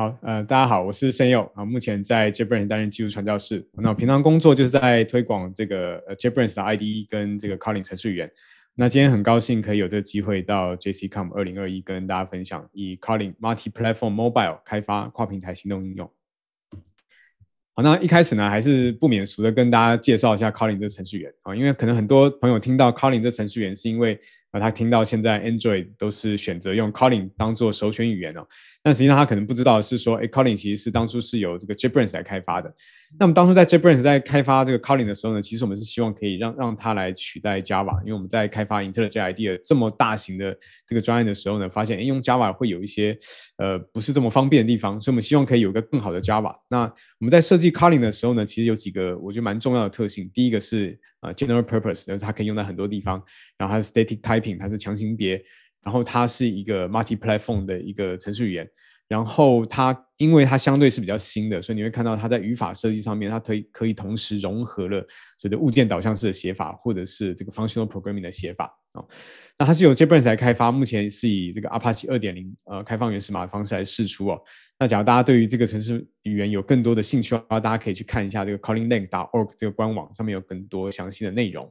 好，呃，大家好，我是申佑啊，目前在 j e t b r a n s 担任技术传教士。那我平常工作就是在推广这个 j e t b r a n s 的 IDE 跟这个 c o l l i n 程序员。那今天很高兴可以有这个机会到 j c c o m p 二零二一跟大家分享以 c o l l i n Multiplatform Mobile 开发跨平台行动应用。好，那一开始呢，还是不免俗的跟大家介绍一下 c o l l i n 这程序员啊，因为可能很多朋友听到 c o l l i n 这程序员，是因为啊，他听到现在 Android 都是选择用 c o l l i n 当做首选语言哦。但实际上他可能不知道是说，哎，Calling 其实是当初是由这个 j e b r a n s 来开发的。那么当初在 j e b r a n s 在开发这个 Calling 的时候呢，其实我们是希望可以让让它来取代 Java，因为我们在开发 IntelliJ IDEA 这么大型的这个专案的时候呢，发现哎用 Java 会有一些呃不是这么方便的地方，所以我们希望可以有个更好的 Java。那我们在设计 Calling 的时候呢，其实有几个我觉得蛮重要的特性。第一个是呃 general purpose，就是它可以用在很多地方，然后它是 static typing，它是强行别。然后它是一个 multi-platform 的一个程序语言，然后它因为它相对是比较新的，所以你会看到它在语法设计上面，它可以可以同时融合了所谓的物件导向式的写法，或者是这个 functional programming 的写法啊。那它是由 JetBrains 来开发，目前是以这个 Apache 二点零呃开放原始码的方式来试出哦。那假如大家对于这个城市语言有更多的兴趣的话，大家可以去看一下这个 c a l l i n g l a n g o r g 这个官网上面有更多详细的内容。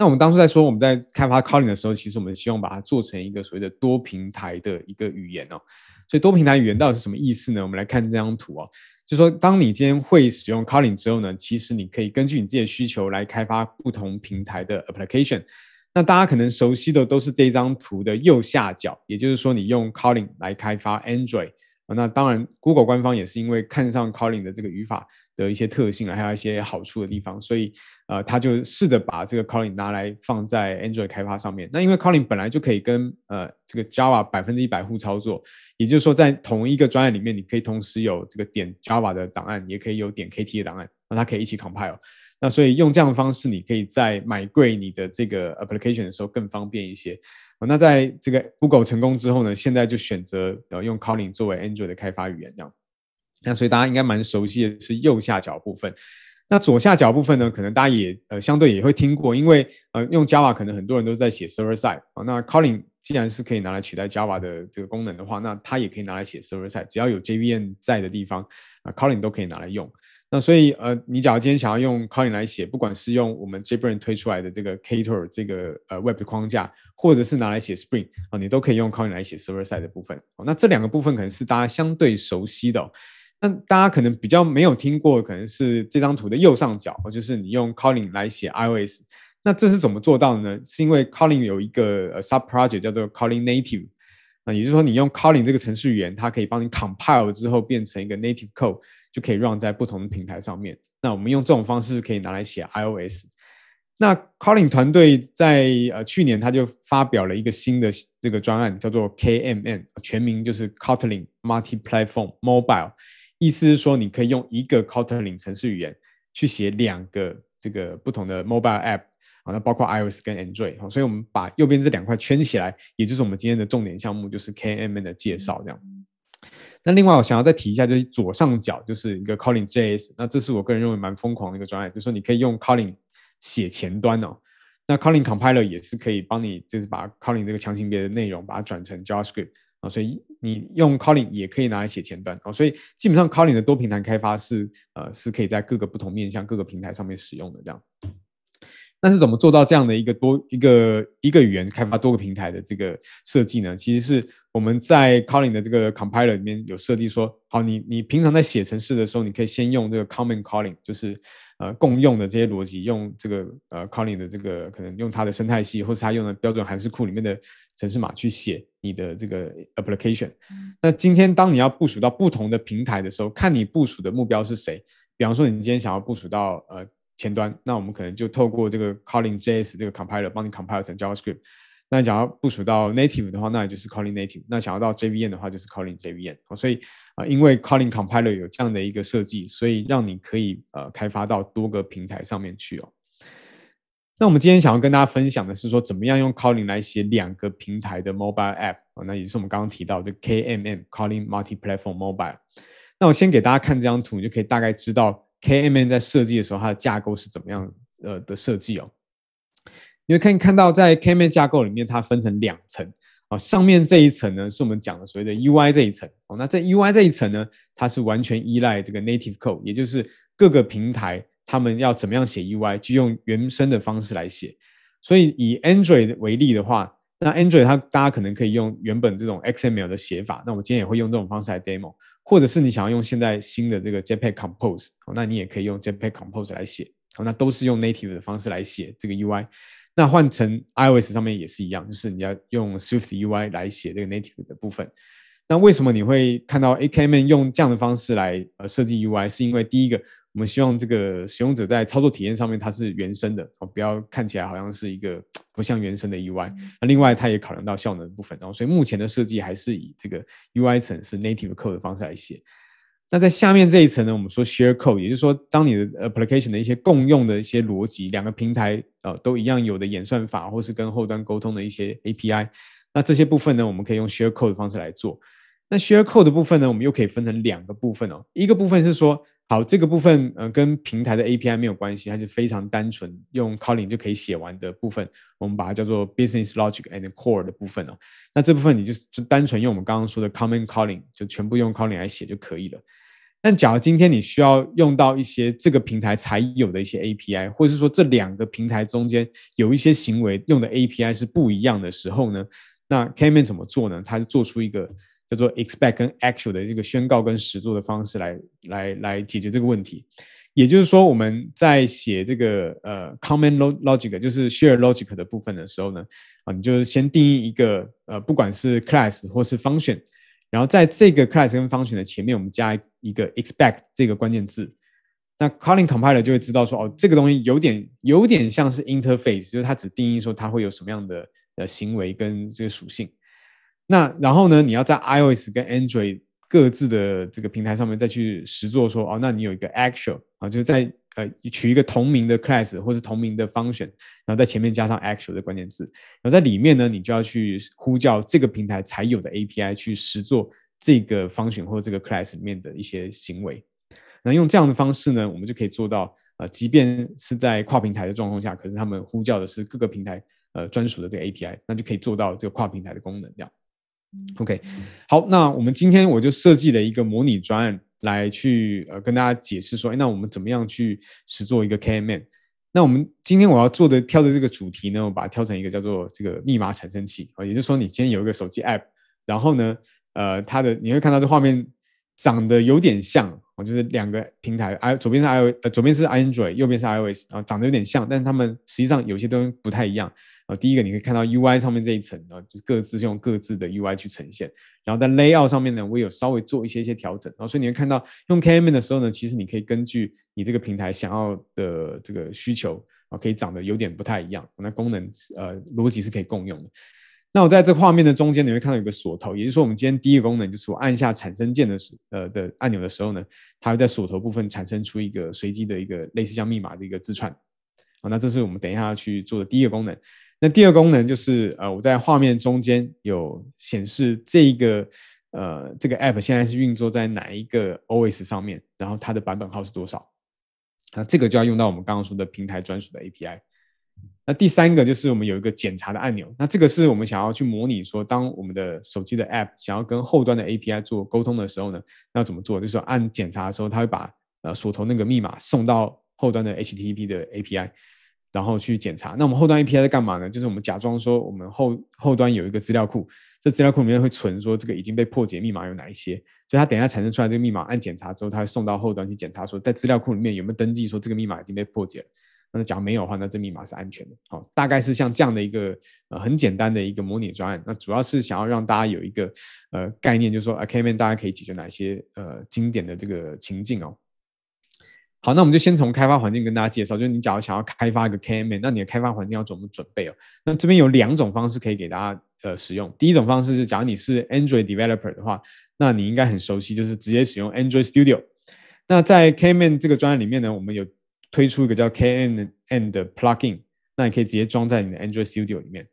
那我们当初在说我们在开发 c a l l i n g 的时候，其实我们希望把它做成一个所谓的多平台的一个语言哦。所以多平台语言到底是什么意思呢？我们来看这张图哦，就说当你今天会使用 c a l l i n g 之后呢，其实你可以根据你自己的需求来开发不同平台的 application。那大家可能熟悉的都是这张图的右下角，也就是说你用 c a l l i n g 来开发 Android。那当然，Google 官方也是因为看上 c o l l i n 的这个语法的一些特性啊，还有一些好处的地方，所以呃，他就试着把这个 c o l l i n 拿来放在 Android 开发上面。那因为 c o l l i n 本来就可以跟呃这个 Java 百分之一百互操作，也就是说，在同一个专业里面，你可以同时有这个点 Java 的档案，也可以有点 k t 的档案，那它可以一起 compile。那所以用这样的方式，你可以在买贵你的这个 application 的时候更方便一些。那在这个 Google 成功之后呢，现在就选择呃用 c o l i n 作为 Android 的开发语言这样。那所以大家应该蛮熟悉的是右下角部分，那左下角部分呢，可能大家也呃相对也会听过，因为呃用 Java 可能很多人都在写 server side 啊。那 c o l i n 既然是可以拿来取代 Java 的这个功能的话，那它也可以拿来写 server side，只要有 JVM 在的地方，啊 c o l i n 都可以拿来用。那所以，呃，你假如今天想要用 c o l i n 来写，不管是用我们 j b r a i n 推出来的这个 k a t e r 这个呃 Web 的框架，或者是拿来写 Spring 啊，你都可以用 c o l i n 来写 Server Side 的部分。哦，那这两个部分可能是大家相对熟悉的。那大家可能比较没有听过，可能是这张图的右上角，就是你用 c o l i n 来写 iOS，那这是怎么做到的呢？是因为 c o l i n 有一个呃 sub project 叫做 c o l i n Native，那也就是说你用 c o l i n 这个程序语言，它可以帮你 compile 之后变成一个 Native Code。就可以 run 在不同的平台上面。那我们用这种方式可以拿来写 iOS。那 c o l l i n 团队在呃去年他就发表了一个新的这个专案，叫做 KMM，全名就是 Kotlin Multiplatform Mobile，意思是说你可以用一个 Kotlin 程式语言去写两个这个不同的 Mobile App。好，那包括 iOS 跟 Android。好，所以我们把右边这两块圈起来，也就是我们今天的重点项目，就是 KMM 的介绍，这样。那另外，我想要再提一下，就是左上角就是一个 c o l l i n JS，那这是我个人认为蛮疯狂的一个专案，就是说你可以用 c o l l i n 写前端哦。那 c o l l i n Compiler 也是可以帮你，就是把 c o l l i n 这个强行别的内容，把它转成 JavaScript 啊，所以你用 c o l l i n 也可以拿来写前端哦。所以基本上 c o l l i n 的多平台开发是呃是可以在各个不同面向、各个平台上面使用的这样。那是怎么做到这样的一个多一个一个语言开发多个平台的这个设计呢？其实是。我们在 c o l l i n 的这个 compiler 里面有设计说，好，你你平常在写程式的时候，你可以先用这个 Common c o l l i n 就是呃共用的这些逻辑，用这个呃 c o l l i n 的这个可能用它的生态系，或是它用的标准函数库里面的程式码去写你的这个 application。那今天当你要部署到不同的平台的时候，看你部署的目标是谁，比方说你今天想要部署到呃前端，那我们可能就透过这个 c o l l i n JS 这个 compiler 帮你 compile 成 JavaScript。那想要部署到 Native 的话，那也就是 calling Native；那想要到 JVM 的话，就是 calling JVM。所以啊，因为 calling compiler 有这样的一个设计，所以让你可以呃开发到多个平台上面去哦。那我们今天想要跟大家分享的是说，怎么样用 calling 来写两个平台的 mobile app。哦，那也是我们刚刚提到的 KMM calling multi-platform mobile。那我先给大家看这张图，你就可以大概知道 KMM 在设计的时候它的架构是怎么样呃的设计哦。因为看看到在 k a m a 架构里面，它分成两层啊，上面这一层呢是我们讲的所谓的 UI 这一层哦。那在 UI 这一层呢，它是完全依赖这个 Native Code，也就是各个平台他们要怎么样写 UI，就用原生的方式来写。所以以 Android 为例的话，那 Android 它大家可能可以用原本这种 XML 的写法，那我们今天也会用这种方式来 Demo，或者是你想要用现在新的这个 j p e g Compose，哦，那你也可以用 j p e g Compose 来写，哦，那都是用 Native 的方式来写这个 UI。那换成 iOS 上面也是一样，就是你要用 Swift UI 来写这个 Native 的部分。那为什么你会看到 A Kman 用这样的方式来呃设计 UI？是因为第一个，我们希望这个使用者在操作体验上面它是原生的，哦，不要看起来好像是一个 不像原生的 UI。那另外，它也考量到效能的部分，然后所以目前的设计还是以这个 UI 层是 Native code 的方式来写。那在下面这一层呢，我们说 share code，也就是说，当你的 application 的一些共用的一些逻辑，两个平台呃都一样有的演算法，或是跟后端沟通的一些 API，那这些部分呢，我们可以用 share code 的方式来做。那 share code 的部分呢，我们又可以分成两个部分哦。一个部分是说，好，这个部分呃跟平台的 API 没有关系，它是非常单纯用 calling 就可以写完的部分，我们把它叫做 business logic and core 的部分哦。那这部分你就就单纯用我们刚刚说的 common calling，就全部用 calling 来写就可以了。但假如今天你需要用到一些这个平台才有的一些 API，或者是说这两个平台中间有一些行为用的 API 是不一样的时候呢？那 c a m e o n 怎么做呢？他就做出一个叫做 Expect 跟 Actual 的这个宣告跟实做的方式来来来解决这个问题。也就是说，我们在写这个呃 Common Logic 就是 Share Logic 的部分的时候呢，啊，你就先定义一个呃，不管是 Class 或是 Function。然后在这个 class 跟 function 的前面，我们加一个 expect 这个关键字，那 c o l l i n compiler 就会知道说，哦，这个东西有点有点像是 interface，就是它只定义说它会有什么样的呃行为跟这个属性。那然后呢，你要在 iOS 跟 Android 各自的这个平台上面再去实做说，哦，那你有一个 actual，啊，就是在。呃，取一个同名的 class 或是同名的 function，然后在前面加上 actual 的关键字，然后在里面呢，你就要去呼叫这个平台才有的 API 去实做这个 function 或者这个 class 里面的一些行为。那用这样的方式呢，我们就可以做到，呃，即便是在跨平台的状况下，可是他们呼叫的是各个平台呃专属的这个 API，那就可以做到这个跨平台的功能。这样，OK，好，那我们今天我就设计了一个模拟专案。来去呃跟大家解释说，哎，那我们怎么样去实做一个 K M N？那我们今天我要做的挑的这个主题呢，我把它挑成一个叫做这个密码产生器啊，也就是说你今天有一个手机 App，然后呢，呃，它的你会看到这画面长得有点像啊，就是两个平台，I 左边是 I O 呃左边是 I N D R o i d 右边是 I O S 啊，长得有点像，但是它们实际上有些东西不太一样。啊，第一个你可以看到 UI 上面这一层，啊，就是各自用各自的 UI 去呈现。然后在 Layout 上面呢，我有稍微做一些一些调整。然后所以你会看到用 k m e n 的时候呢，其实你可以根据你这个平台想要的这个需求，啊，可以长得有点不太一样。那功能呃逻辑是可以共用的。那我在这画面的中间你会看到有个锁头，也就是说我们今天第一个功能就是我按下产生键的时呃的按钮的时候呢，它会在锁头部分产生出一个随机的一个类似像密码的一个字串。好，那这是我们等一下要去做的第一个功能。那第二功能就是，呃，我在画面中间有显示这一个，呃，这个 App 现在是运作在哪一个 OS 上面，然后它的版本号是多少。那这个就要用到我们刚刚说的平台专属的 API。那第三个就是我们有一个检查的按钮，那这个是我们想要去模拟说，当我们的手机的 App 想要跟后端的 API 做沟通的时候呢，要怎么做？就是按检查的时候，它会把呃锁头那个密码送到后端的 HTTP 的 API。然后去检查，那我们后端 API 在干嘛呢？就是我们假装说，我们后后端有一个资料库，这资料库里面会存说这个已经被破解密码有哪一些。所以他等一下产生出来这个密码，按检查之后，他会送到后端去检查，说在资料库里面有没有登记说这个密码已经被破解了。那假如没有的话，那这密码是安全的。好，大概是像这样的一个呃很简单的一个模拟专案。那主要是想要让大家有一个呃概念，就是说 a k a d e n 大家可以解决哪些呃经典的这个情境哦。好，那我们就先从开发环境跟大家介绍。就是你假如想要开发一个 KNN，那你的开发环境要怎么准备哦？那这边有两种方式可以给大家呃使用。第一种方式是，假如你是 Android developer 的话，那你应该很熟悉，就是直接使用 Android Studio。那在 KNN 这个专业里面呢，我们有推出一个叫 KNN 的 Plugin，那你可以直接装在你的 Android Studio 里面。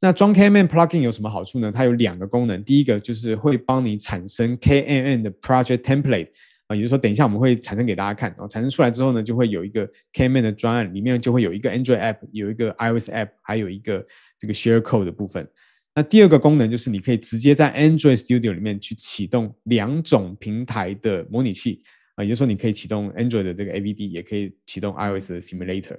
那装 KNN Plugin 有什么好处呢？它有两个功能，第一个就是会帮你产生 KNN 的 Project Template。啊，也就是说，等一下我们会产生给大家看，然后产生出来之后呢，就会有一个 KMan 的专案，里面就会有一个 Android App，有一个 iOS App，还有一个这个 Share Code 的部分。那第二个功能就是，你可以直接在 Android Studio 里面去启动两种平台的模拟器，啊，也就是说，你可以启动 Android 的这个 AVD，也可以启动 iOS 的 Simulator。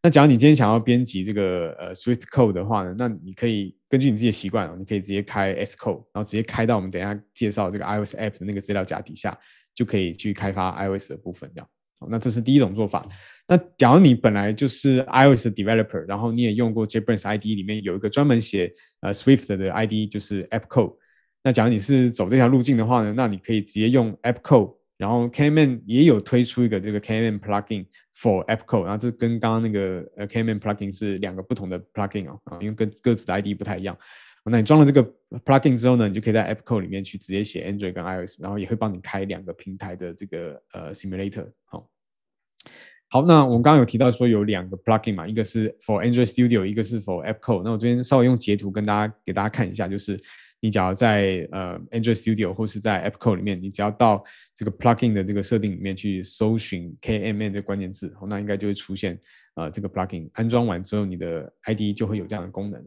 那假如你今天想要编辑这个呃 Swift Code 的话呢，那你可以根据你自己的习惯，你可以直接开 S Code，然后直接开到我们等下介绍这个 iOS App 的那个资料夹底下。就可以去开发 iOS 的部分，这样。好，那这是第一种做法。那假如你本来就是 iOS 的 developer，然后你也用过 j a p b r a n s ID 里面有一个专门写呃 Swift 的 ID，就是 AppCode。那假如你是走这条路径的话呢，那你可以直接用 AppCode，然后 KMN 也有推出一个这个 KMN Plugin for AppCode，然后这跟刚刚那个呃 KMN Plugin 是两个不同的 Plugin 啊，因为跟各自的 ID 不太一样。那你装了这个 plugin 之后呢，你就可以在 App Code 里面去直接写 Android 跟 iOS，然后也会帮你开两个平台的这个呃 simulator。好，好，那我们刚刚有提到说有两个 plugin 嘛，一个是 for Android Studio，一个是否 App Code。那我这边稍微用截图跟大家给大家看一下，就是你只要在呃 Android Studio 或是在 App Code 里面，你只要到这个 plugin 的这个设定里面去搜寻 KMA 这个关键字，那应该就会出现呃这个 plugin。安装完之后，你的 ID 就会有这样的功能。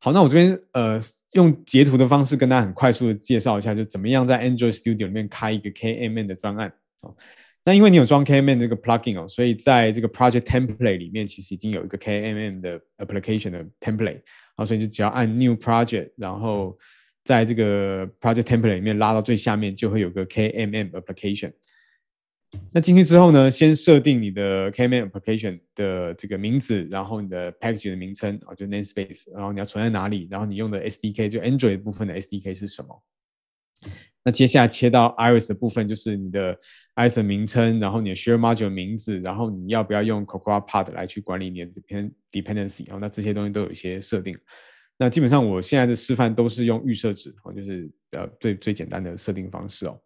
好，那我这边呃，用截图的方式跟大家很快速的介绍一下，就怎么样在 Android Studio 里面开一个 KMM 的专案哦。那因为你有装 KMM 这个 plugin 哦，所以在这个 Project Template 里面其实已经有一个 KMM 的 Application 的 Template，好，所以就只要按 New Project，然后在这个 Project Template 里面拉到最下面，就会有个 KMM Application。那进去之后呢，先设定你的 k m t l application 的这个名字，然后你的 package 的名称啊，就 namespace，然后你要存在哪里，然后你用的 SDK 就 Android 部分的 SDK 是什么？那接下来切到 Iris 的部分，就是你的 Iris 名称，然后你的 share module 名字，然后你要不要用 CocoaPod 来去管理你的 dependency？然后那这些东西都有一些设定。那基本上我现在的示范都是用预设置哦，就是呃最最简单的设定方式哦。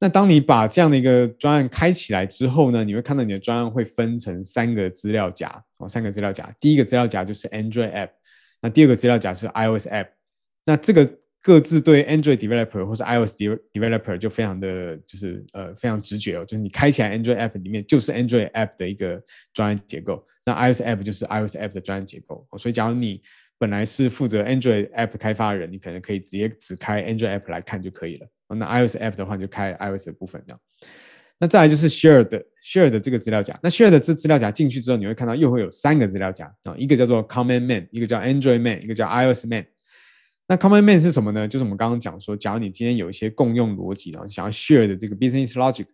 那当你把这样的一个专案开起来之后呢，你会看到你的专案会分成三个资料夹哦，三个资料夹。第一个资料夹就是 Android App，那第二个资料夹是 iOS App，那这个各自对 Android Developer 或者 iOS De v e l o p e r 就非常的，就是呃非常直觉哦，就是你开起来 Android App 里面就是 Android App 的一个专案结构，那 iOS App 就是 iOS App 的专案结构。所以假如你本来是负责 Android app 开发人，你可能可以直接只开 Android app 来看就可以了。那 iOS app 的话，就开 iOS 的部分。这样。那再来就是 Share d Share 的这个资料夹。那 Share 的资资料夹进去之后，你会看到又会有三个资料夹啊，一个叫做 Common Man，一个叫 Android Man，一个叫 iOS Man。那 Common Man 是什么呢？就是我们刚刚讲说，假如你今天有一些共用逻辑，然后想要 Share 的这个 business logic，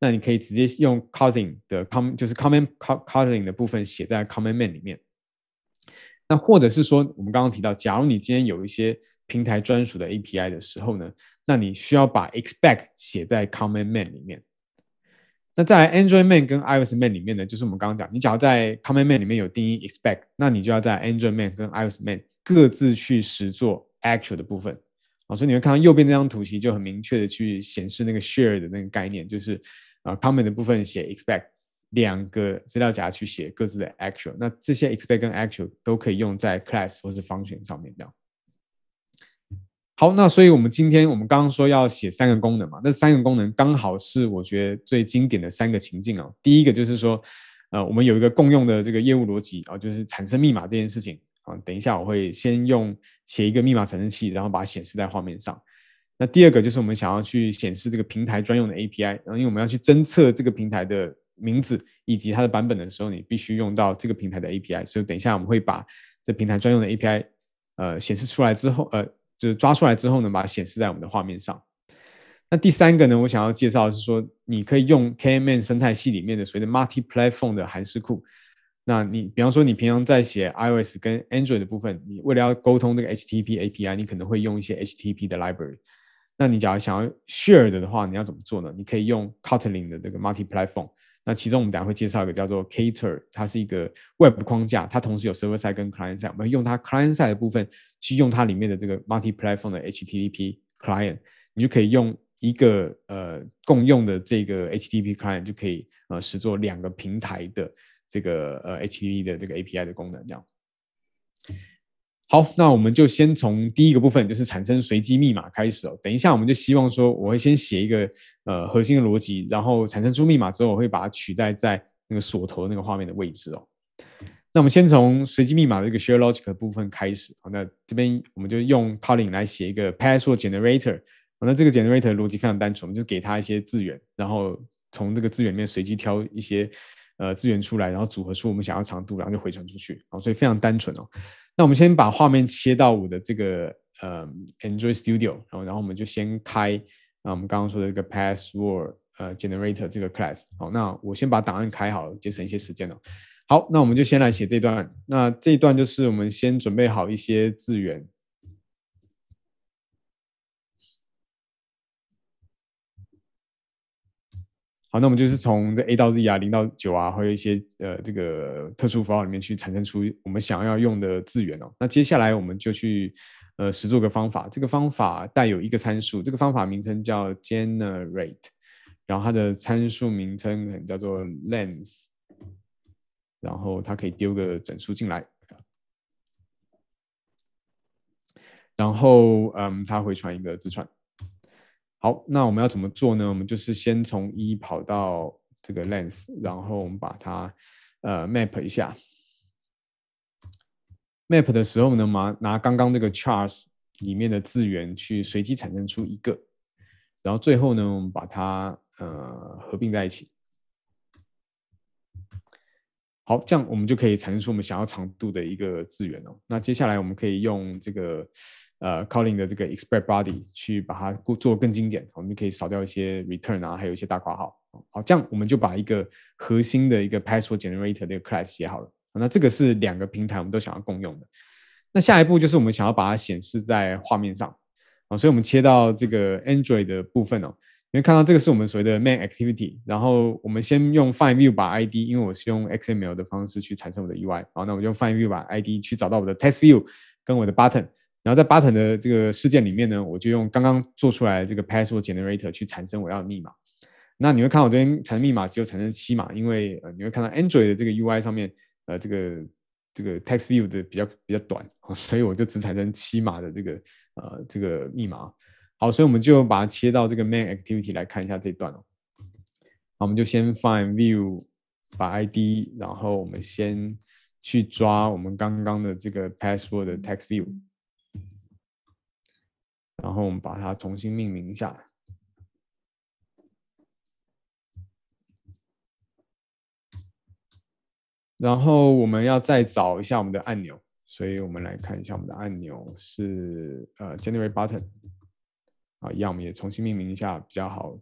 那你可以直接用 coding 的 com 就是 Common c o t coding 的部分写在 Common Man 里面。那或者是说，我们刚刚提到，假如你今天有一些平台专属的 API 的时候呢，那你需要把 expect 写在 comment man 里面。那在 Android man 跟 iOS man 里面呢，就是我们刚刚讲，你只要在 comment man 里面有定义 expect，那你就要在 Android man 跟 iOS man 各自去实做 actual 的部分。啊，所以你会看到右边这张图，其实就很明确的去显示那个 share 的那个概念，就是啊 comment 的部分写 expect。两个资料夹去写各自的 actual，那这些 expect 跟 actual 都可以用在 class 或是 function 上面样。好，那所以我们今天我们刚刚说要写三个功能嘛，那三个功能刚好是我觉得最经典的三个情境哦。第一个就是说，呃，我们有一个共用的这个业务逻辑啊，就是产生密码这件事情啊。等一下我会先用写一个密码产生器，然后把它显示在画面上。那第二个就是我们想要去显示这个平台专用的 API，然后因为我们要去侦测这个平台的。名字以及它的版本的时候，你必须用到这个平台的 API。所以等一下我们会把这平台专用的 API，呃，显示出来之后，呃，就是抓出来之后呢，把它显示在我们的画面上。那第三个呢，我想要介绍是说，你可以用 K M N 生态系里面的所谓的 Multi Platform 的函数库。那你比方说你平常在写 iOS 跟 Android 的部分，你为了要沟通这个 HTTP API，你可能会用一些 HTTP 的 library。那你假如想要 shared 的话，你要怎么做呢？你可以用 Cotlin 的这个 Multi Platform。那其中我们等下会介绍一个叫做 c a t e r 它是一个 Web 框架，它同时有 Server Side 跟 Client Side。我们用它 Client Side 的部分去用它里面的这个 Multi Platform 的 HTTP Client，你就可以用一个呃共用的这个 HTTP Client，就可以呃实做两个平台的这个呃 HTTP 的这个 API 的功能这样。好，那我们就先从第一个部分，就是产生随机密码开始哦。等一下，我们就希望说，我会先写一个呃核心的逻辑，然后产生出密码之后，我会把它取代在那个锁头那个画面的位置哦。那我们先从随机密码的这个 share logic 部分开始哦。那这边我们就用 c o l i n 来写一个 password generator。那这个 generator 的逻辑非常单纯，我们就是给它一些资源，然后从这个资源里面随机挑一些呃资源出来，然后组合出我们想要长度，然后就回传出去。好，所以非常单纯哦。那我们先把画面切到我的这个呃 Android Studio，然后然后我们就先开啊我们刚刚说的这个 Password，呃 Generator 这个 class。好，那我先把档案开好，节省一些时间哦。好，那我们就先来写这段。那这一段就是我们先准备好一些资源。好，那我们就是从这 A 到 Z 啊，零到九啊，或有一些呃这个特殊符号里面去产生出我们想要用的字元哦。那接下来我们就去呃实做个方法，这个方法带有一个参数，这个方法名称叫 generate，然后它的参数名称叫做 length，然后它可以丢个整数进来，然后嗯，它会传一个字串。好，那我们要怎么做呢？我们就是先从一跑到这个 l e n s 然后我们把它呃 map 一下。map 的时候呢，拿拿刚刚那个 chars 里面的字源去随机产生出一个，然后最后呢，我们把它呃合并在一起。好，这样我们就可以产生出我们想要长度的一个资源哦。那接下来我们可以用这个呃，calling 的这个 expect body 去把它做更精简。我们可以少掉一些 return 啊，还有一些大括号。好，这样我们就把一个核心的一个 password generator 的 class 写好了。那这个是两个平台我们都想要共用的。那下一步就是我们想要把它显示在画面上啊，所以我们切到这个 Android 的部分哦。因为看到这个是我们所谓的 main activity，然后我们先用 find view 把 id，因为我是用 xml 的方式去产生我的 ui，然后那我就用 find view 把 id 去找到我的 text view 跟我的 button，然后在 button 的这个事件里面呢，我就用刚刚做出来这个 password generator 去产生我要的密码。那你会看到我这边产生密码只有产生七码，因为呃你会看到 android 的这个 ui 上面呃这个这个 text view 的比较比较短，所以我就只产生七码的这个呃这个密码。好，所以我们就把它切到这个 main activity 来看一下这段哦。我们就先 find view 把 ID，然后我们先去抓我们刚刚的这个 password 的 text view，然后我们把它重新命名一下，然后我们要再找一下我们的按钮，所以我们来看一下我们的按钮是呃 generate button。啊，一样，我们也重新命名一下比较好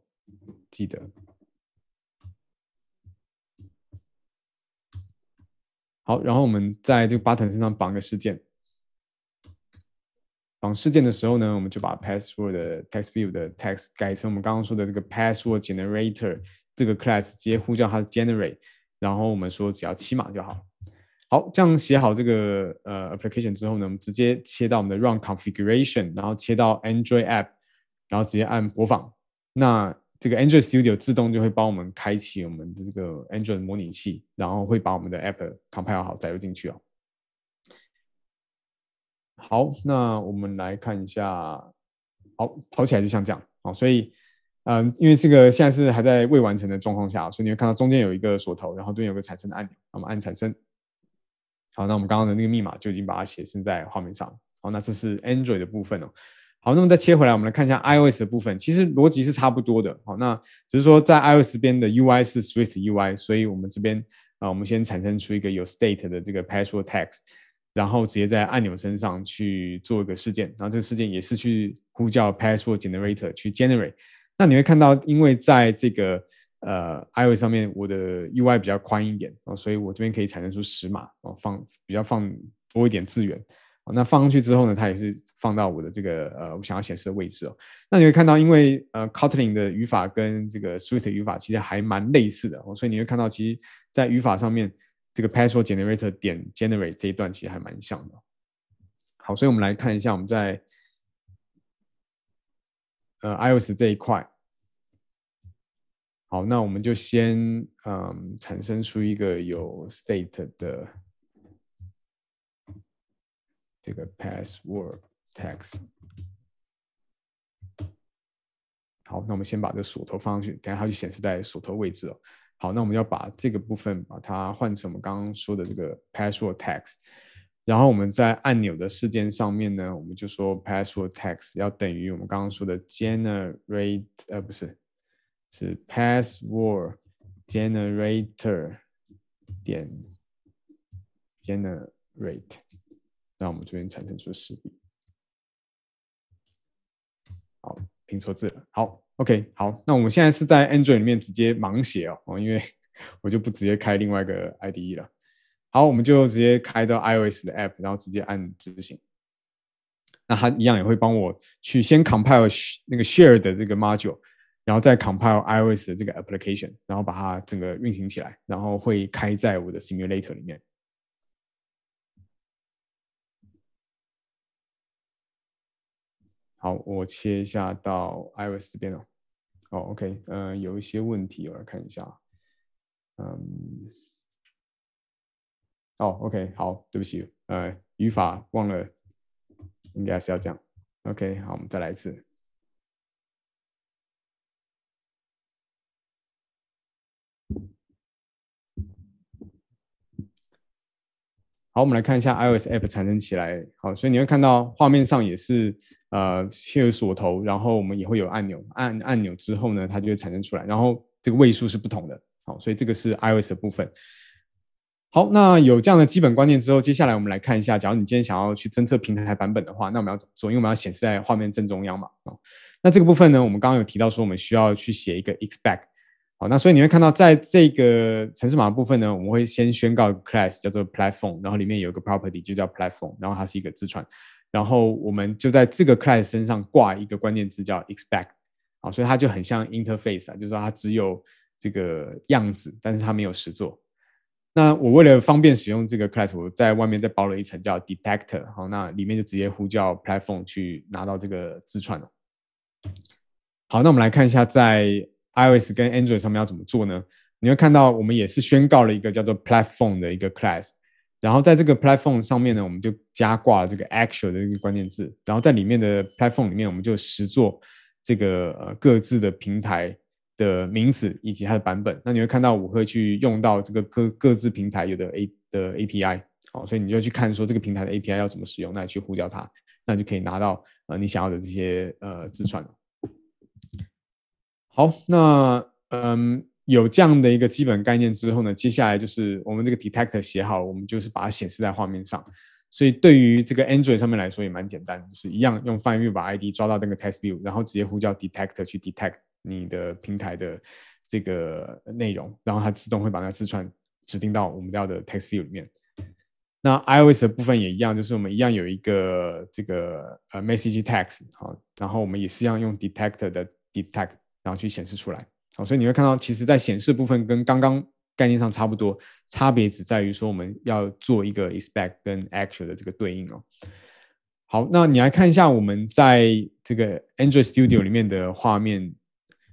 记得。好，然后我们在这个 button 身上绑个事件。绑事件的时候呢，我们就把 password text view 的 text 改成我们刚刚说的这个 password generator 这个 class，直接呼叫它的 generate。然后我们说只要七码就好。好，这样写好这个呃 application 之后呢，我们直接切到我们的 run configuration，然后切到 Android app。然后直接按播放，那这个 Android Studio 自动就会帮我们开启我们的这个 Android 模拟器，然后会把我们的 App compile 好载入进去哦。好，那我们来看一下，好跑起来就像这样。好，所以，嗯，因为这个现在是还在未完成的状况下，所以你会看到中间有一个锁头，然后中间有个产生的按钮，我们按产生。好，那我们刚刚的那个密码就已经把它写生在画面上。好，那这是 Android 的部分哦。好，那么再切回来，我们来看一下 iOS 的部分。其实逻辑是差不多的。好，那只是说在 iOS 边的 UI 是 Swift UI，所以我们这边啊，我们先产生出一个有 state 的这个 password text，然后直接在按钮身上去做一个事件，然后这个事件也是去呼叫 password generator 去 generate。那你会看到，因为在这个呃 iOS 上面，我的 UI 比较宽一点，哦，所以我这边可以产生出十码哦，放比较放多一点资源。那放上去之后呢，它也是放到我的这个呃我想要显示的位置哦。那你会看到，因为呃 Kotlin 的语法跟这个 Swift 语法其实还蛮类似的，所以你会看到，其实在语法上面，这个 Password Generator 点 Generate 这一段其实还蛮像的。好，所以我们来看一下我们在呃 iOS 这一块。好，那我们就先嗯产生出一个有 State 的。这个 password text，好，那我们先把这锁头放上去，等下它就显示在锁头位置了。好，那我们要把这个部分把它换成我们刚刚说的这个 password text，然后我们在按钮的事件上面呢，我们就说 password text 要等于我们刚刚说的 generate，呃，不是，是 password generator 点 generate。那我们这边产生出失败。好，拼错字了。好，OK，好，那我们现在是在 Android 里面直接盲写哦，哦，因为我就不直接开另外一个 IDE 了。好，我们就直接开到 iOS 的 App，然后直接按执行。那它一样也会帮我去先 compile 那个 Share 的这个 module，然后再 compile iOS 的这个 application，然后把它整个运行起来，然后会开在我的 Simulator 里面。好，我切一下到 iOS 这边哦。哦 o k 嗯，有一些问题，我来看一下。嗯，哦，OK，好，对不起，呃，语法忘了，应该是要这样。OK，好，我们再来一次。好，我们来看一下 iOS App 产生起来。好，所以你会看到画面上也是。呃，先有锁头，然后我们也会有按钮，按按钮之后呢，它就会产生出来。然后这个位数是不同的，好，所以这个是 iOS 的部分。好，那有这样的基本观念之后，接下来我们来看一下，假如你今天想要去侦测平台版本的话，那我们要怎么做？因为我们要显示在画面正中央嘛，啊，那这个部分呢，我们刚刚有提到说，我们需要去写一个 expect。好，那所以你会看到，在这个程式码部分呢，我们会先宣告 class 叫做 Platform，然后里面有一个 property 就叫 Platform，然后它是一个自串。然后我们就在这个 class 身上挂一个关键字叫 expect，啊，所以它就很像 interface 啊，就是说它只有这个样子，但是它没有实做。那我为了方便使用这个 class，我在外面再包了一层叫 detector，好，那里面就直接呼叫 platform 去拿到这个字串了。好，那我们来看一下在 iOS 跟 Android 上面要怎么做呢？你会看到我们也是宣告了一个叫做 platform 的一个 class。然后在这个 platform 上面呢，我们就加挂这个 actual 的一个关键字，然后在里面的 platform 里面，我们就实做这个呃各自的平台的名字以及它的版本。那你会看到我会去用到这个各各自平台有的 a 的 API 好，所以你就去看说这个平台的 API 要怎么使用，那你去呼叫它，那就可以拿到呃你想要的这些呃字串好，那嗯。有这样的一个基本概念之后呢，接下来就是我们这个 detector 写好，我们就是把它显示在画面上。所以对于这个 Android 上面来说也蛮简单，就是一样用泛域把 ID 抓到那个 TextView，然后直接呼叫 detector 去 detect 你的平台的这个内容，然后它自动会把它自串指定到我们要的 TextView 里面。那 iOS 的部分也一样，就是我们一样有一个这个呃 message text 好，然后我们也是一样用 detector 的 detect，然后去显示出来。所以你会看到，其实，在显示部分跟刚刚概念上差不多，差别只在于说我们要做一个 expect 跟 actual 的这个对应哦。好，那你来看一下我们在这个 Android Studio 里面的画面，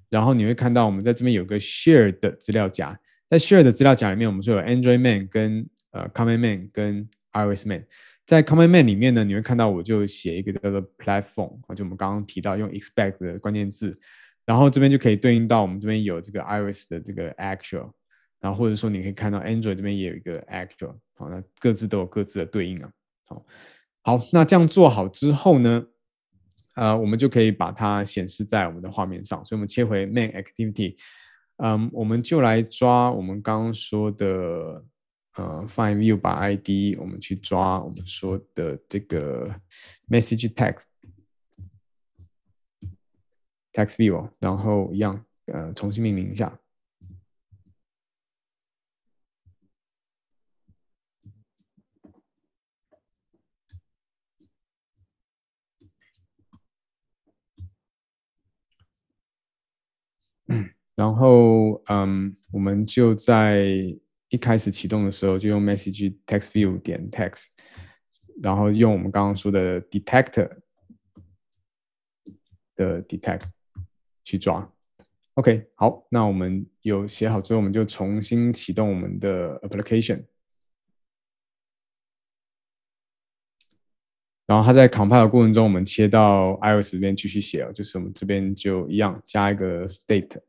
然后你会看到我们在这边有个 share 的资料夹，在 share 的资料夹里面，我们就有 Android Man 跟呃 Common Man 跟 iOS Man。在 Common Man 里面呢，你会看到我就写一个叫做 platform，就我们刚刚提到用 expect 的关键字。然后这边就可以对应到我们这边有这个 iOS 的这个 actual，然后或者说你可以看到 Android 这边也有一个 actual，好，那各自都有各自的对应啊。好，好，那这样做好之后呢，呃，我们就可以把它显示在我们的画面上。所以，我们切回 main activity，嗯，我们就来抓我们刚刚说的呃 find view 把 ID 我们去抓，我们说的这个 message text。text view，然后一样，呃，重新命名一下。然后，嗯，我们就在一开始启动的时候就用 message text view 点 text，然后用我们刚刚说的 detect 的 detect。去抓，OK，好，那我们有写好之后，我们就重新启动我们的 application。然后它在 compile 的过程中，我们切到 iOS 这边继续写了，就是我们这边就一样加一个 state。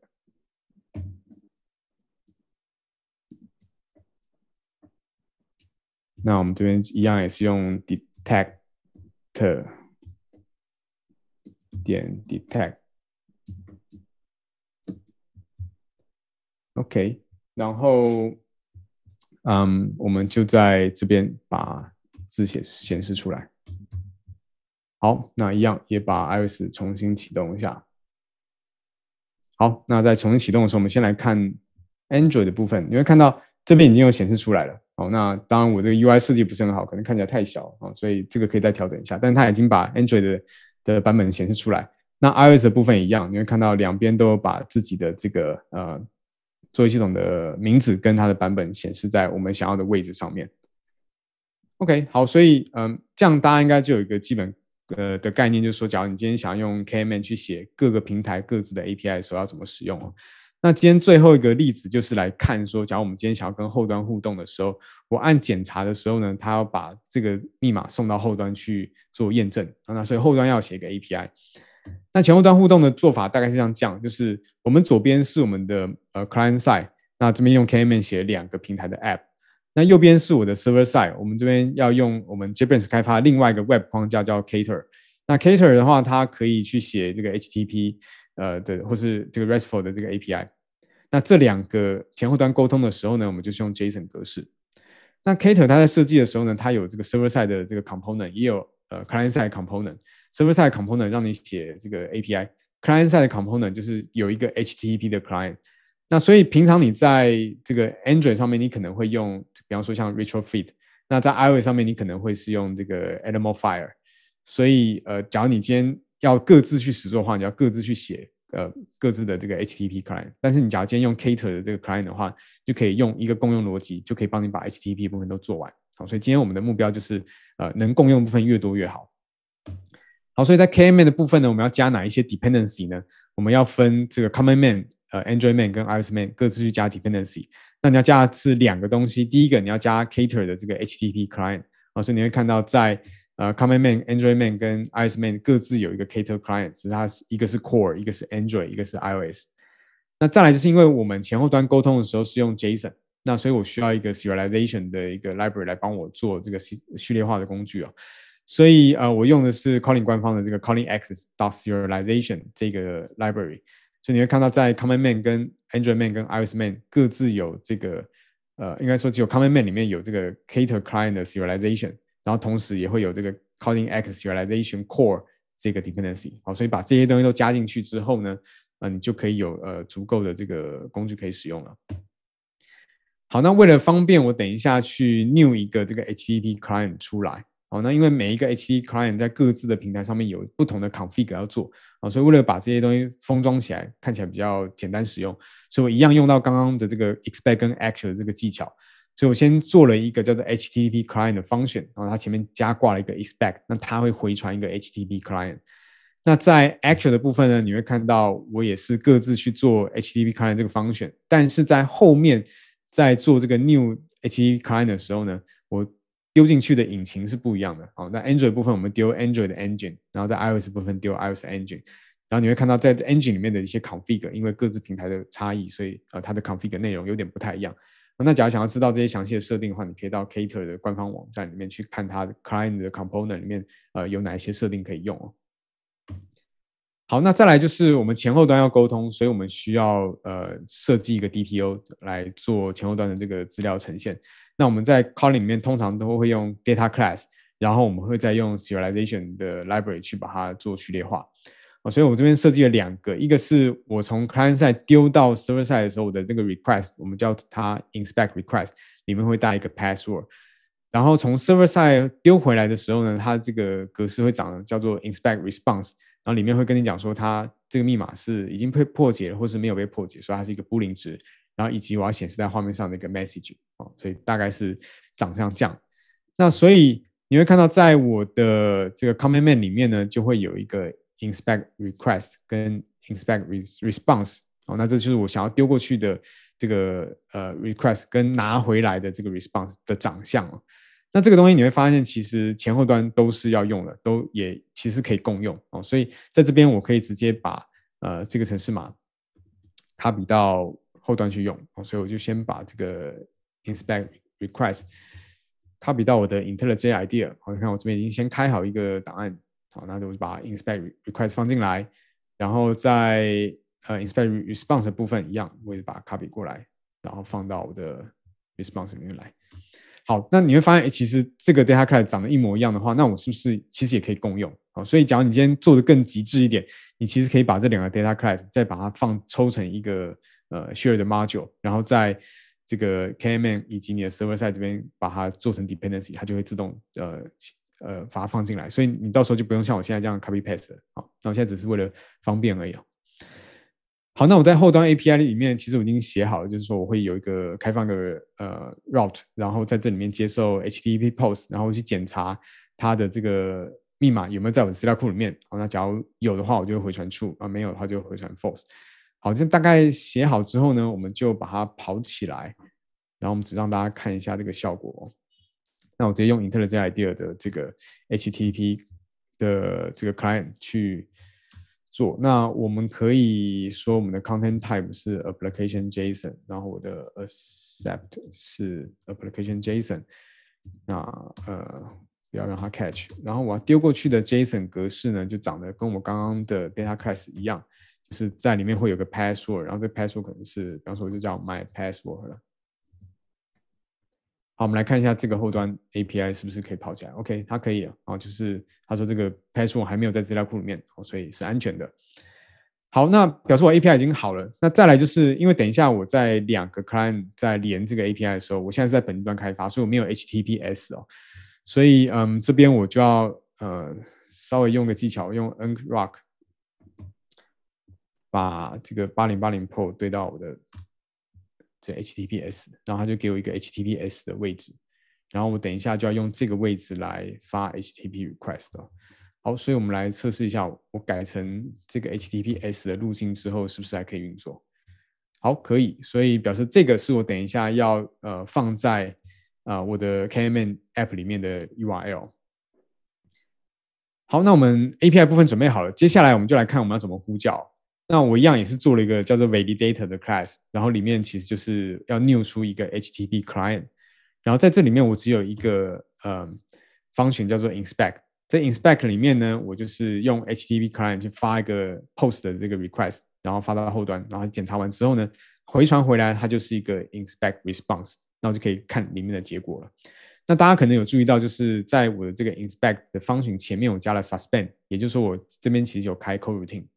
那我们这边一样也是用 detector 点 detect。OK，然后，嗯，我们就在这边把字显显示出来。好，那一样也把 iOS 重新启动一下。好，那在重新启动的时候，我们先来看 Android 的部分，你会看到这边已经有显示出来了。好，那当然我这个 UI 设计不是很好，可能看起来太小啊，所以这个可以再调整一下。但它已经把 Android 的的版本显示出来。那 iOS 的部分一样，你会看到两边都有把自己的这个呃。作业系统的名字跟它的版本显示在我们想要的位置上面。OK，好，所以嗯，这样大家应该就有一个基本呃的概念，就是说，假如你今天想要用 k m n 去写各个平台各自的 API 的时候要怎么使用。那今天最后一个例子就是来看说，假如我们今天想要跟后端互动的时候，我按检查的时候呢，它要把这个密码送到后端去做验证。那所以后端要写一个 API。那前后端互动的做法大概是这样：，就是我们左边是我们的呃 client side，那这边用 k m n 写两个平台的 App，那右边是我的 server side，我们这边要用我们 j e t b r a i e s 开发另外一个 Web 框架叫 k t e r 那 k t e r 的话，它可以去写这个 HTTP，呃的或是这个 Restful 的这个 API。那这两个前后端沟通的时候呢，我们就是用 JSON 格式。那 k t e r 它在设计的时候呢，它有这个 server side 的这个 component，也有呃 client side component。Server side component 让你写这个 API，Client side component 就是有一个 HTTP 的 client。那所以平常你在这个 Android 上面，你可能会用，比方说像 Retrofit。那在 iOS 上面，你可能会是用这个 a n i m a l f i r e 所以呃，假如你今天要各自去使作的话，你要各自去写呃各自的这个 HTTP client。但是你假如今天用 c a t e r 的这个 client 的话，就可以用一个共用逻辑，就可以帮你把 HTTP 部分都做完。好，所以今天我们的目标就是呃能共用部分越多越好。好，所以在 k m m n 的部分呢，我们要加哪一些 Dependency 呢？我们要分这个 Common Man、呃 Android Man 跟 iOS Man 各自去加 Dependency。那你要加的是两个东西，第一个你要加 c a t e r 的这个 HTTP Client。啊，所以你会看到在呃 Common Man、Android Man 跟 iOS Man 各自有一个 c a t e r Client，就是它一个是 Core，一个是 Android，一个是 iOS。那再来就是因为我们前后端沟通的时候是用 JSON，那所以我需要一个 Serialization 的一个 library 来帮我做这个序列化的工具啊。所以，呃，我用的是 c o l l i n 官方的这个 c o l l i n X Serialization 这个 library。所以你会看到，在 Common Man、跟 Android Man、跟 iOS Man 各自有这个，呃，应该说只有 Common Man 里面有这个 c a t e r Client 的 Serialization，然后同时也会有这个 c o l l i n X Serialization Core 这个 dependency。好，所以把这些东西都加进去之后呢，嗯，你就可以有呃足够的这个工具可以使用了。好，那为了方便，我等一下去 new 一个这个 HTTP Client 出来。哦，那因为每一个 h t client 在各自的平台上面有不同的 config 要做，啊，所以为了把这些东西封装起来，看起来比较简单使用，所以我一样用到刚刚的这个 expect 跟 actual 这个技巧。所以我先做了一个叫做 HTTP client 的 function，然后它前面加挂了一个 expect，那它会回传一个 HTTP client。那在 actual 的部分呢，你会看到我也是各自去做 HTTP client 这个 function，但是在后面在做这个 new HTTP client 的时候呢，我丢进去的引擎是不一样的好，那 Android 部分我们丢 Android 的 engine，然后在 iOS 部分丢 iOS engine，然后你会看到在 engine 里面的一些 config，因为各自平台的差异，所以呃它的 config 内容有点不太一样。那假如想要知道这些详细的设定的话，你可以到 Kater 的官方网站里面去看它的 client 的 component 里面呃有哪一些设定可以用哦。好，那再来就是我们前后端要沟通，所以我们需要呃设计一个 DTO 来做前后端的这个资料呈现。那我们在 calling 里面通常都会用 data class，然后我们会再用 serialization 的 library 去把它做序列化。所以，我这边设计了两个，一个是我从 client side 丢到 server side 的时候我的那个 request，我们叫它 inspect request，里面会带一个 password。然后从 server side 丢回来的时候呢，它这个格式会长叫做 inspect response，然后里面会跟你讲说，它这个密码是已经被破解了，或是没有被破解，所以它是一个 boolean 值。然后以及我要显示在画面上的一个 message 哦，所以大概是长相这样。那所以你会看到，在我的这个 c o m m a n t 里面呢，就会有一个 inspect request 跟 inspect response 哦，那这就是我想要丢过去的这个呃 request 跟拿回来的这个 response 的长相哦。那这个东西你会发现，其实前后端都是要用的，都也其实可以共用哦。所以在这边我可以直接把呃这个城市码，它比到。后端去用啊，所以我就先把这个 inspect request copy 到我的 IntelliJ IDEA。好，你看我这边已经先开好一个档案，好，那就把 inspect request 放进来，然后在呃 inspect response 部分一样，我也把它 copy 过来，然后放到我的 response 里面来。好，那你会发现，哎，其实这个 data class 长得一模一样的话，那我是不是其实也可以共用？好，所以假如你今天做的更极致一点，你其实可以把这两个 data class 再把它放抽成一个。呃，share 的 module，然后在这个 K M N 以及你的 server side 这边把它做成 dependency，它就会自动呃呃发放进来，所以你到时候就不用像我现在这样 copy paste 了。好，那我现在只是为了方便而已。好，那我在后端 A P I 里面其实我已经写好了，就是说我会有一个开放的呃 route，然后在这里面接受 H T T P post，然后去检查它的这个密码有没有在我的资料库里面。好，那假如有的话，我就会回传 true；啊，没有的话就回传 false。好，这大概写好之后呢，我们就把它跑起来，然后我们只让大家看一下这个效果。那我直接用 i n t e l l i Idea 的这个 HTTP 的这个 client 去做。那我们可以说，我们的 Content Type 是 application JSON，然后我的 Accept 是 application JSON。那呃，不要让它 catch。然后我丢过去的 JSON 格式呢，就长得跟我刚刚的 Data Class 一样。是在里面会有个 password，然后这 password 可能是，比方说就叫 my password 了。好，我们来看一下这个后端 API 是不是可以跑起来。OK，它可以啊，就是他说这个 password 还没有在资料库里面，所以是安全的。好，那表示我 API 已经好了。那再来就是因为等一下我在两个 client 在连这个 API 的时候，我现在是在本地端开发，所以我没有 HTTPS 哦，所以嗯，这边我就要呃稍微用个技巧，用 n rock。把这个八零八零 pro 对到我的这 HTTPS，然后他就给我一个 HTTPS 的位置，然后我等一下就要用这个位置来发 HTTP request 哦。好，所以我们来测试一下，我改成这个 HTTPS 的路径之后，是不是还可以运作？好，可以，所以表示这个是我等一下要呃放在啊我的 Kamen App 里面的 URL。好，那我们 API 部分准备好了，接下来我们就来看我们要怎么呼叫。那我一样也是做了一个叫做 Validator 的 class，然后里面其实就是要 new 出一个 HTTP client，然后在这里面我只有一个呃方群叫做 inspect，在 inspect 里面呢，我就是用 HTTP client 去发一个 post 的这个 request，然后发到后端，然后检查完之后呢，回传回来它就是一个 inspect response，那我就可以看里面的结果了。那大家可能有注意到，就是在我的这个 inspect 的方群前面我加了 suspend，也就是说我这边其实有开 coroutine。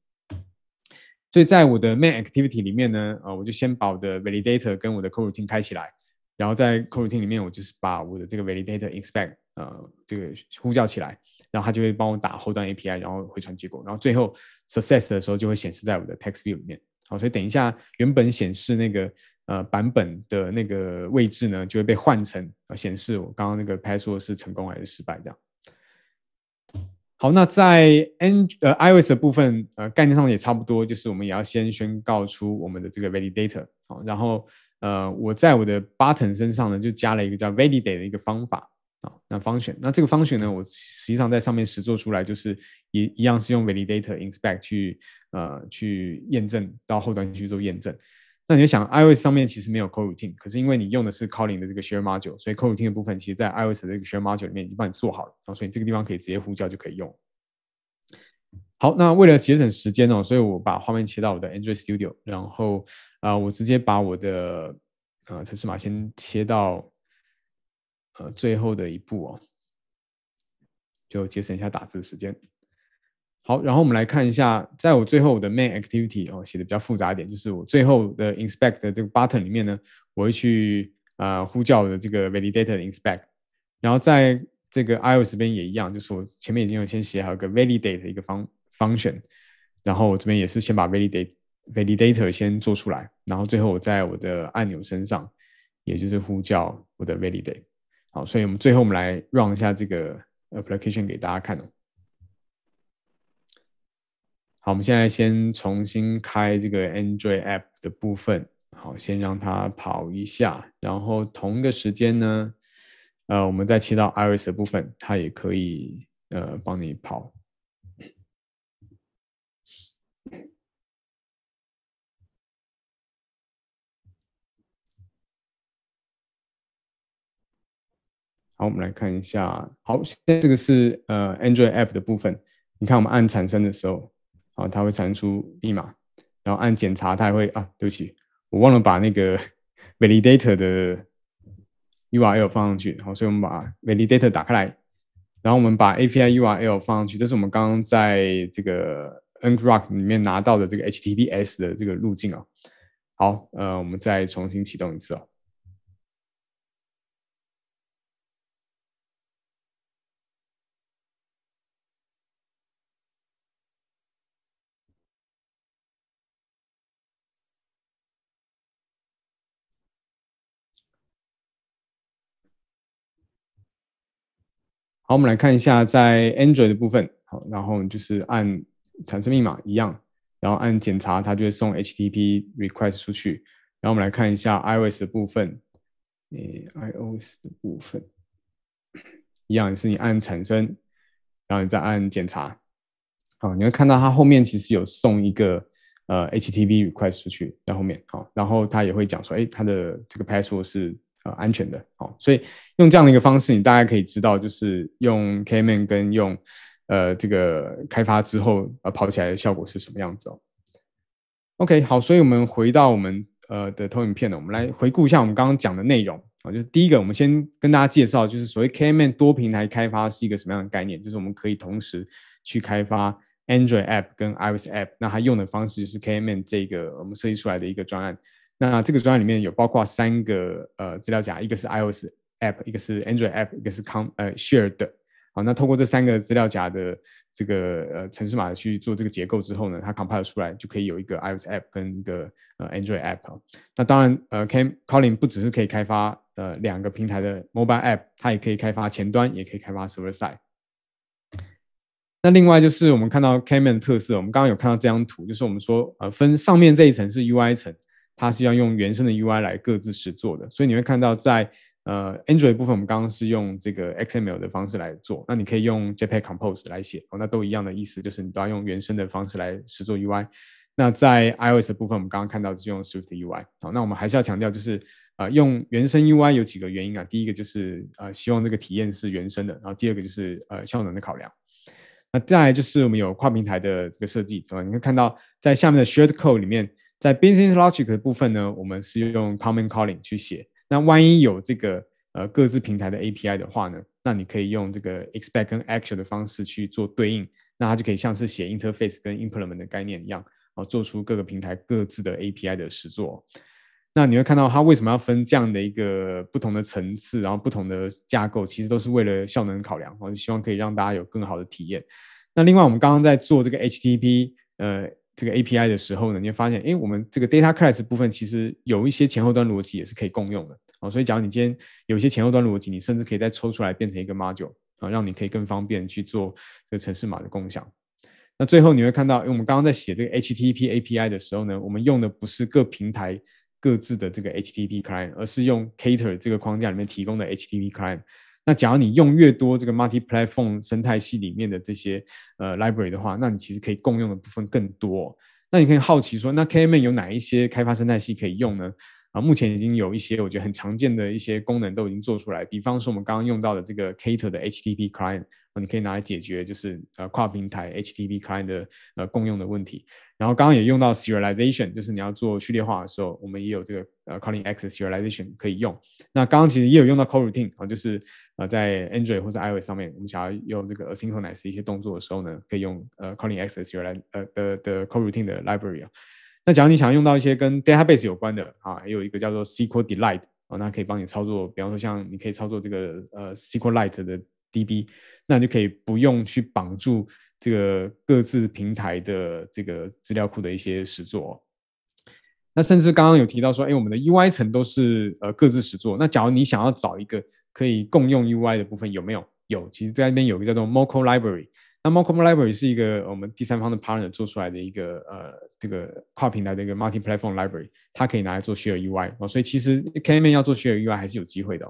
所以在我的 main activity 里面呢，呃，我就先把我的 validator 跟我的 coroutine 开起来，然后在 coroutine 里面，我就是把我的这个 validator expect，呃，这个呼叫起来，然后它就会帮我打后端 API，然后回传结果，然后最后 success 的时候就会显示在我的 text view 里面。好，所以等一下原本显示那个呃版本的那个位置呢，就会被换成显示我刚刚那个拍 d 是成功还是失败这样。好，那在 N 呃 Iris 的部分，呃，概念上也差不多，就是我们也要先宣告出我们的这个 Validator 好，然后呃，我在我的 Button 身上呢，就加了一个叫 v a l i d a t e 的一个方法啊，那 Function，那这个 Function 呢，我实际上在上面实做出来，就是一一样是用 Validator inspect 去呃去验证，到后端去做验证。那你就想，iOS 上面其实没有 Coroutine，可是因为你用的是 Callin 的这个 s h a r m a l 九，所以 Coroutine 的部分其实，在 iOS 这个 s h a r m a l 九里面已经帮你做好了，然后所以这个地方可以直接呼叫就可以用。好，那为了节省时间哦，所以我把画面切到我的 Android Studio，然后啊，我直接把我的啊城市码先切到呃最后的一步哦，就节省一下打字时间。好，然后我们来看一下，在我最后我的 main activity 哦写的比较复杂一点，就是我最后的 inspect 的这个 button 里面呢，我会去啊呼叫我的这个 validator inspect，然后在这个 iOS 边也一样，就是我前面已经有先写好一个 validate 一个方 function，然后我这边也是先把 validate validator 先做出来，然后最后我在我的按钮身上，也就是呼叫我的 validate。好，所以我们最后我们来 run 一下这个 application 给大家看哦。好，我们现在先重新开这个 Android App 的部分。好，先让它跑一下，然后同一个时间呢，呃，我们再切到 iOS 部分，它也可以呃帮你跑。好，我们来看一下。好，现在这个是呃 Android App 的部分。你看，我们按产生的时候。啊，它会弹出密码，然后按检查，它会啊，对不起，我忘了把那个 validator 的 URL 放上去，好，所以我们把 validator 打开来，然后我们把 API URL 放上去，这是我们刚刚在这个 n c r o c k 里面拿到的这个 HTTPS 的这个路径啊。好，呃，我们再重新启动一次啊。好，我们来看一下在 Android 的部分，好，然后就是按产生密码一样，然后按检查，它就会送 HTTP request 出去。然后我们来看一下 iOS 的部分，诶，iOS 的部分一样，是你按产生，然后你再按检查。好，你会看到它后面其实有送一个呃 HTTP request 出去在后面，好，然后它也会讲说，哎，它的这个 r 数是。呃，安全的哦，所以用这样的一个方式，你大家可以知道，就是用 K M N 跟用呃这个开发之后，呃跑起来的效果是什么样子哦。OK，好，所以我们回到我们呃的投影片呢，我们来回顾一下我们刚刚讲的内容啊，就是第一个，我们先跟大家介绍，就是所谓 K M N 多平台开发是一个什么样的概念，就是我们可以同时去开发 Android App 跟 iOS App，那它用的方式是 K M N 这个我们设计出来的一个专案。那这个专案里面有包括三个呃资料夹，一个是 iOS App，一个是 Android App，一个是 com 呃 shared。好，那通过这三个资料夹的这个呃程式码去做这个结构之后呢，它 compile 出来就可以有一个 iOS App 跟一个呃 Android App。那当然呃，Cam Colin 不只是可以开发呃两个平台的 mobile App，它也可以开发前端，也可以开发 server side。那另外就是我们看到 Camen 的特色，我们刚刚有看到这张图，就是我们说呃分上面这一层是 UI 层。它是要用原生的 UI 来各自实做的，所以你会看到在呃 Android 部分，我们刚刚是用这个 XML 的方式来做，那你可以用 j p e g Compose 来写，哦，那都一样的意思，就是你都要用原生的方式来实做 UI。那在 iOS 的部分，我们刚刚看到是用 Swift UI，好，那我们还是要强调就是啊，用原生 UI 有几个原因啊，第一个就是啊希望这个体验是原生的，然后第二个就是呃效能的考量。那再来就是我们有跨平台的这个设计，对吧？你会看到在下面的 Shared Code 里面。在 business logic 的部分呢，我们是用 common calling 去写。那万一有这个呃各自平台的 API 的话呢，那你可以用这个 expect 跟 action 的方式去做对应，那它就可以像是写 interface 跟 implement 的概念一样，然后做出各个平台各自的 API 的实作。那你会看到它为什么要分这样的一个不同的层次，然后不同的架构，其实都是为了效能考量，我、后希望可以让大家有更好的体验。那另外我们刚刚在做这个 HTTP，呃。这个 API 的时候呢，你会发现，哎，我们这个 Data Class 部分其实有一些前后端逻辑也是可以共用的，啊，所以假如你今天有些前后端逻辑，你甚至可以再抽出来变成一个 Module 啊，让你可以更方便去做这个程式码的共享。那最后你会看到，因为我们刚刚在写这个 HTTP API 的时候呢，我们用的不是各平台各自的这个 HTTP Client，而是用 c a t e r 这个框架里面提供的 HTTP Client。那假如你用越多这个 multi-platform 生态系里面的这些呃 library 的话，那你其实可以共用的部分更多。那你可以好奇说，那 k m n 有哪一些开发生态系可以用呢？啊，目前已经有一些我觉得很常见的一些功能都已经做出来，比方说我们刚刚用到的这个 k a t e r 的 HTTP Client，啊，你可以拿来解决就是呃跨平台 HTTP Client 的呃共用的问题。然后刚刚也用到 Serialization，就是你要做序列化的时候，我们也有这个呃 c a l l i n g X Serialization 可以用。那刚刚其实也有用到 Coroutine，啊，就是呃在 Android 或者 iOS 上面，我们想要用这个 asynchronous 一些动作的时候呢，可以用呃 c a l l i n g X 来呃的的 Coroutine 的 library 啊。那假如你想用到一些跟 database 有关的啊，还有一个叫做 s q l d e l i t 啊，那可以帮你操作，比方说像你可以操作这个呃 SQLite 的 DB，那你就可以不用去绑住这个各自平台的这个资料库的一些实作。那甚至刚刚有提到说，哎，我们的 UI 层都是呃各自实作。那假如你想要找一个可以共用 UI 的部分，有没有？有，其实在那边有一个叫做 Moco Library。那 m o c o Library 是一个我们第三方的 partner 做出来的一个呃这个跨平台的一个 Multi-platform Library，它可以拿来做 Share UI 哦，所以其实 K M N 要做 Share UI 还是有机会的。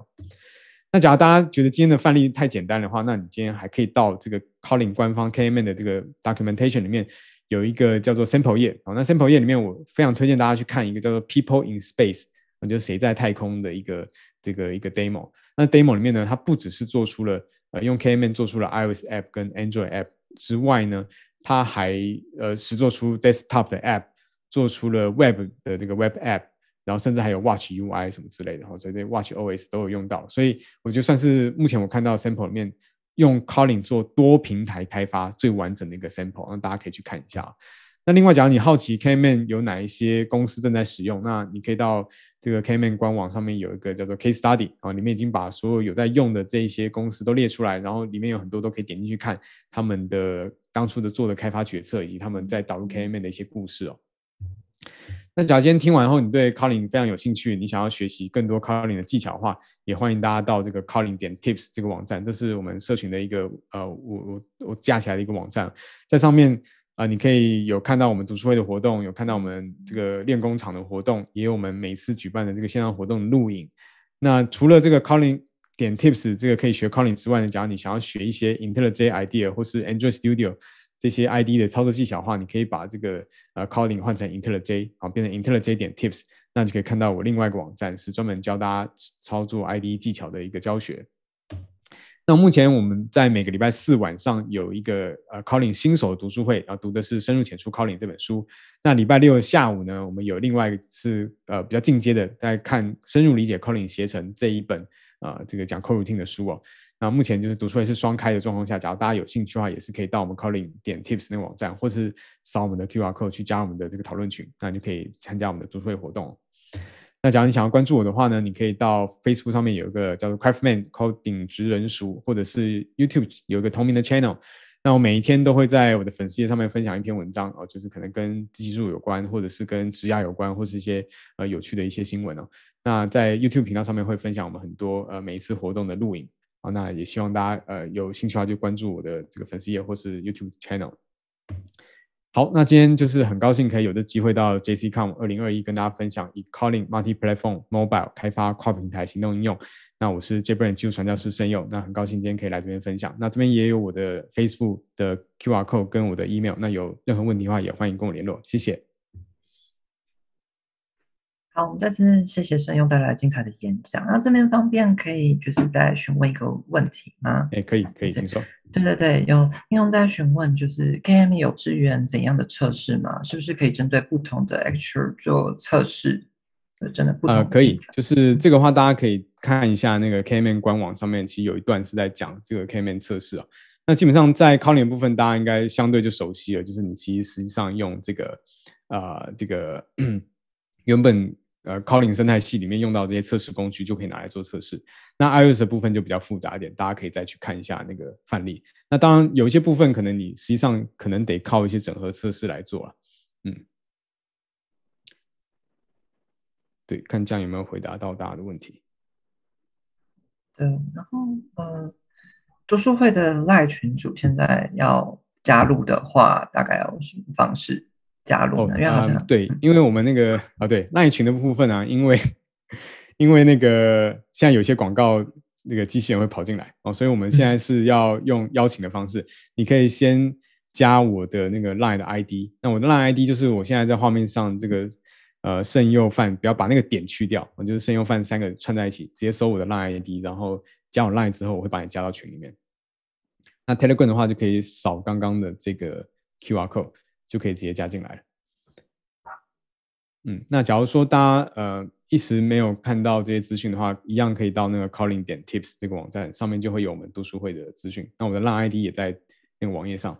那假如大家觉得今天的范例太简单的话，那你今天还可以到这个 Calling 官方 K M N 的这个 documentation 里面有一个叫做 Sample 页哦，那 Sample 页里面我非常推荐大家去看一个叫做 People in Space，就是谁在太空的一个。这个一个 demo，那 demo 里面呢，它不只是做出了呃用 K M N 做出了 iOS app 跟 Android app 之外呢，它还呃是做出 desktop 的 app，做出了 web 的这个 web app，然后甚至还有 watch UI 什么之类的，然后所以 watch OS 都有用到，所以我觉得算是目前我看到 sample 里面用 calling 做多平台开发最完整的一个 sample，那大家可以去看一下。那另外，假如你好奇 k m a n 有哪一些公司正在使用，那你可以到这个 k m a n 官网上面有一个叫做 Case Study 啊，里面已经把所有有在用的这一些公司都列出来，然后里面有很多都可以点进去看他们的当初的做的开发决策，以及他们在导入 k m a n 的一些故事哦。那假如今天听完后，你对 Calling 非常有兴趣，你想要学习更多 Calling 的技巧的话，也欢迎大家到这个 Calling 点 Tips 这个网站，这是我们社群的一个呃，我我我架起来的一个网站，在上面。啊，你可以有看到我们读书会的活动，有看到我们这个练工厂的活动，也有我们每次举办的这个线上活动的录影。那除了这个 c o l l i n 点 Tips 这个可以学 c o l l i n 之外呢，假如你想要学一些 IntelliJ IDEA 或是 Android Studio 这些 i d 的操作技巧的话，你可以把这个呃 c o l l i n 换成 IntelliJ 好变成 IntelliJ 点 Tips，那就可以看到我另外一个网站是专门教大家操作 i d 技巧的一个教学。那目前我们在每个礼拜四晚上有一个呃 Collin 新手读书会，然后读的是《深入浅出 Collin》这本书。那礼拜六下午呢，我们有另外是呃比较进阶的，大家看《深入理解 Collin 携程》这一本啊，这个讲 c o u l i n 的书哦。那目前就是读书会是双开的状况下，假如大家有兴趣的话，也是可以到我们 Collin 点 Tips 那个网站，或是扫我们的 Q R code 去加入我们的这个讨论群，那就可以参加我们的读书会活动。那假如你想要关注我的话呢，你可以到 Facebook 上面有一个叫做 Craftman Call 顶职人熟，或者是 YouTube 有一个同名的 Channel。那我每一天都会在我的粉丝页上面分享一篇文章哦，就是可能跟技术有关，或者是跟职涯有关，或是一些呃有趣的一些新闻哦。那在 YouTube 频道上面会分享我们很多呃每一次活动的录影哦。那也希望大家呃有兴趣的话就关注我的这个粉丝页或是 YouTube Channel。好，那今天就是很高兴可以有这机会到 J C Com 二零二一跟大家分享 Calling Multi Platform Mobile 开发跨平台行动应用。那我是 j b r a n 技术传教士申佑，那很高兴今天可以来这边分享。那这边也有我的 Facebook 的 QR Code 跟我的 email，那有任何问题的话也欢迎跟我联络，谢谢。好，我们再次谢谢申勇带来精彩的演讲。那这边方便可以就是再询问一个问题吗？哎，可以，可以请说。对对对，有应用在询问，就是 K M 有支援怎样的测试吗？是不是可以针对不同的 actor 做测试？真的不呃，可以，就是这个话，大家可以看一下那个 K M 官网上面，其实有一段是在讲这个 K M 测试啊。那基本上在考脸部分，大家应该相对就熟悉了，就是你其实实际上用这个啊，这个 原本。呃，考 g 生态系里面用到这些测试工具，就可以拿来做测试。那 i o s 的部分就比较复杂一点，大家可以再去看一下那个范例。那当然有一些部分，可能你实际上可能得靠一些整合测试来做啊。嗯，对，看这样有没有回答到大家的问题。对，然后呃，读书会的赖群主现在要加入的话，大概有什么方式？加入的啊，对，因为我们那个啊，对，赖群的部分啊，因为 因为那个，现在有些广告那个机器人会跑进来啊，所以我们现在是要用邀请的方式。你可以先加我的那个 line 的 ID，那我的 l ID 就是我现在在画面上这个呃剩右饭，不要把那个点去掉，我就是剩右饭三个串在一起，直接搜我的 l ID，然后加我 line 之后，我会把你加到群里面。那 Telegram 的话，就可以扫刚刚的这个 QR code。就可以直接加进来嗯，那假如说大家呃一时没有看到这些资讯的话，一样可以到那个 calling 点 .tips 这个网站上面就会有我们读书会的资讯。那我们的浪 ID 也在那个网页上。